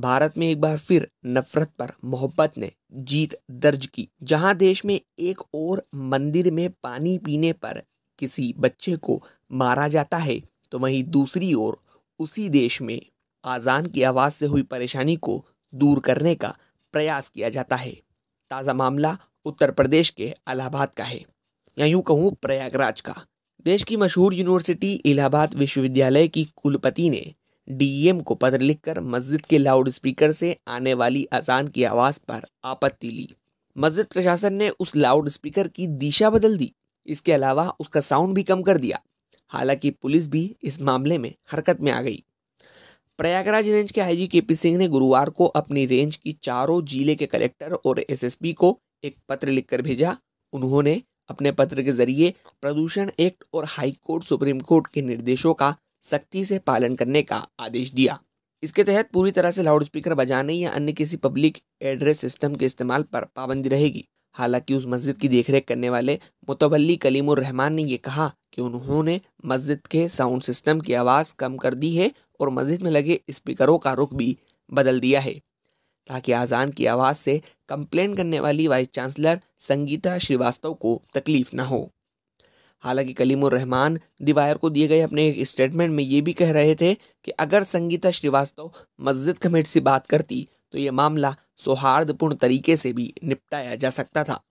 भारत में एक बार फिर नफरत पर मोहब्बत ने जीत दर्ज की जहां देश में एक और मंदिर में पानी पीने पर किसी बच्चे को मारा जाता है तो वहीं दूसरी ओर उसी देश में आज़ान की आवाज़ से हुई परेशानी को दूर करने का प्रयास किया जाता है ताज़ा मामला उत्तर प्रदेश के इलाहाबाद का है या यूं कहूँ प्रयागराज का देश की मशहूर यूनिवर्सिटी इलाहाबाद विश्वविद्यालय की कुलपति ने डीएम को पत्र लिखकर मस्जिद के लाउड स्पीकर से आने वाली अजान की आवाज़ पर आपत्ति ली मस्जिद प्रशासन ने उस लाउड स्पीकर की दिशा बदल दी इसके अलावा उसका साउंड भी कम कर दिया हालांकि पुलिस भी इस मामले में हरकत में आ गई प्रयागराज रेंज के आईजी केपी सिंह ने गुरुवार को अपनी रेंज की चारों जिले के कलेक्टर और एसएसपी को एक पत्र लिखकर भेजा उन्होंने अपने पत्र के जरिए प्रदूषण एक्ट और हाई कोर्ट सुप्रीम कोर्ट के निर्देशों का सख्ती से पालन करने का आदेश दिया इसके तहत पूरी तरह से लाउडस्पीकर बजाने या अन्य किसी पब्लिक एड्रेस सिस्टम के इस्तेमाल पर पाबंदी रहेगी हालांकि उस मस्जिद की देखरेख करने वाले मुतवली कलीमुर रहमान ने यह कहा कि उन्होंने मस्जिद के साउंड सिस्टम की आवाज़ कम कर दी है और मस्जिद में लगे स्पीकरों का रुख भी बदल दिया है ताकि आज़ान की आवाज़ से कंप्लेन करने वाली वाइस चांसलर संगीता श्रीवास्तव को तकलीफ ना हो हालांकि कलीमुर रहमान दिवायर को दिए गए अपने एक स्टेटमेंट में ये भी कह रहे थे कि अगर संगीता श्रीवास्तव मस्जिद कमेटी से बात करती तो ये मामला सौहार्दपूर्ण तरीके से भी निपटाया जा सकता था